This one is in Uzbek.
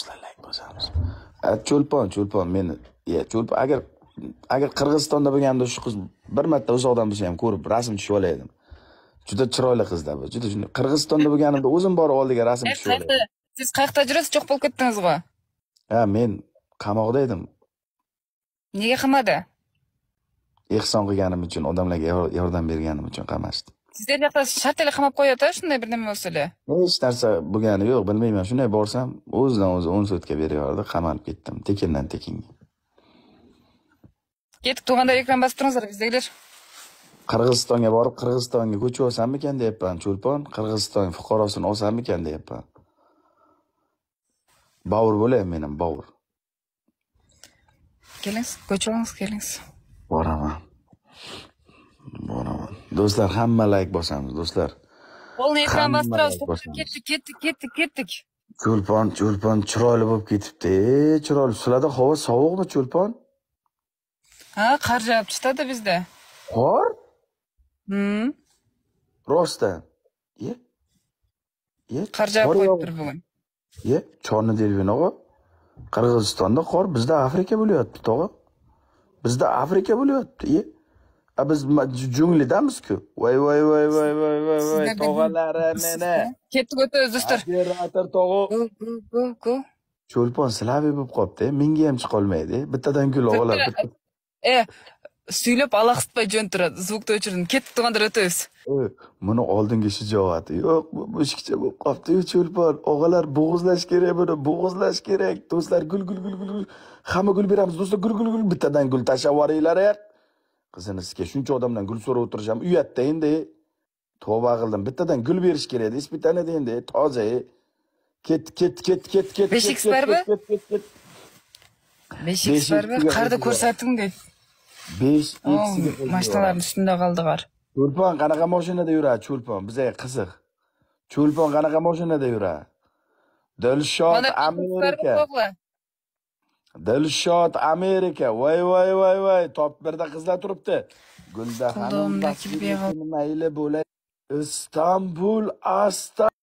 sizlarni bo'lsamiz cho'lpon cho'lpon meni cho'lpon agar agar qirg'izistonda bo'lganimda shu qiz bir marta uzoqdan bo'lsa ham ko'rib rasm tushib olay edim juda chiroyli qizda bu juda shunday qirg'izistonda bo'lganimda o'zim borib oldiga rasm tushib olay siz qayerda ajrasib cho'q bo'lib ketdingiz ketdingizmi ha men qamoqda edim nega qamadi ehson qilganim uchun odamlarga yordam berganim uchun qamashdi sizni yoqda shartala qamab qo'yadi shunday bir nima bo'lsalar hech narsa bo'lgani yo'q bilmayman shunday borsam o'zidan o'zi o'n sotka beriyordi qamalib ketdim tekindan tekinga ketib tug'anda ekran bosib turingizlar bizdagilar qirg'izistonga borib qirg'izistonga ko'chib olsammikan deyapman cho'lpon qirg'iziston fuqarosini olsammikan deyapman bovur bo'laymi menim bovur kelingiz ko'chib olingiz kelingiz do'stlar hamma layk bosamiz do'stlar полный ekran bosib ketdik ketdik ketdik ketdik cho'lpon cho'lpon chiroyli bo'lib ketibdi chiroyli sizlarda havo sovuqmi cho'lpon ha qor jab chiqadi bizda qor hmm. rostdan ye qor jab qo'yibdir bugun chorni delvin og'a qirg'izistonda qor bizda afrika bo'lyapti tog'a bizda afrika bo'lyapti ye biz junglidamizku voy voy voy voy voy voy voy tog'alari meni ketdik o'tdi uzishtir operator tog'u cho'lpon slaviy bo'lib qolibdi menga ham chiqolmaydi bittadan gul oladi e suylab alaqsitmay jo'ntiradi звукni o'chirdim ketib turganda o'tamiz buni oldingi shijoati yo'q bu mushukcha bo'lib qolibdiyu cho'lpon og'alar bo'g'izlash kerak buni bo'g'izlash kerak do'stlar gul gul gul gul gul hamma gul beramiz do'stlar gul gul gul bittadan gul tashlab yuboringlar qizini sizga shuncha odamdan gul so'rab o'tirishim uyatda endi tavba qildim bittadan gul berish kerak hech bittanida endi toza ket ket ket ket ket besh x barmi besh x barmi qarda ko'rsatding deb besh x mashinalarni ustida qoldi qor cho'lpon qanaqa mashinada yuradi cho'lpon bizaga qiziq cho'lpon qanaqa mashinada yuradi dilshod amerika dilshod amerika voy voy voy voy top birda qizlar turibdi gulda xanimmayli bo'lay istanbul asta